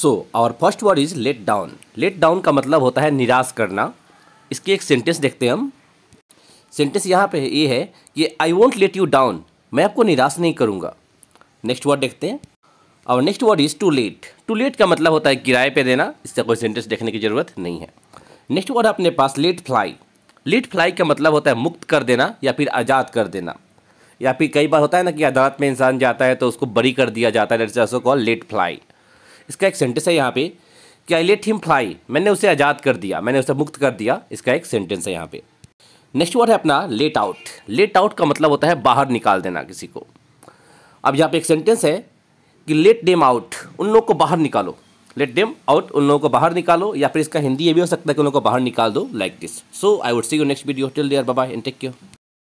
so our first word is let down let down का मतलब होता है निराश करना इसकी एक सेंटेंस देखते हैं हम सेंटेंस यहाँ पे ये है कि I won't let you down मैं आपको निराश नहीं करूँगा नेक्स्ट वर्ड देखते हैं और next word is to let to let का मतलब होता है किराए पे देना इससे कोई सेंटेंस देखने की ज़रूरत नहीं है नेक्स्ट वर्ड अपने पास लेट फ्लाई लेट फ्लाई का मतलब होता है मुक्त कर देना या फिर आज़ाद कर देना या फिर कई बार होता है ना कि अदालत में इंसान जाता है तो उसको बरी कर दिया जाता है लेट फ्लाई इसका एक सेंटेंस है यहाँ पे कि आई लेट हिम फ्लाई मैंने उसे आज़ाद कर दिया मैंने उसे मुक्त कर दिया इसका एक सेंटेंस है यहाँ पे नेक्स्ट वर्ड है अपना लेट आउट लेट आउट का मतलब होता है बाहर निकाल देना किसी को अब यहाँ पे एक सेंटेंस है कि लेट डेम आउट उन लोग को बाहर निकालो लेट डेम आउट उन लोगों को बाहर निकालो या फिर इसका हिंदी ये भी हो सकता है कि उन लोगों को बाहर निकाल दो like this so I would see you next video till there bye and take care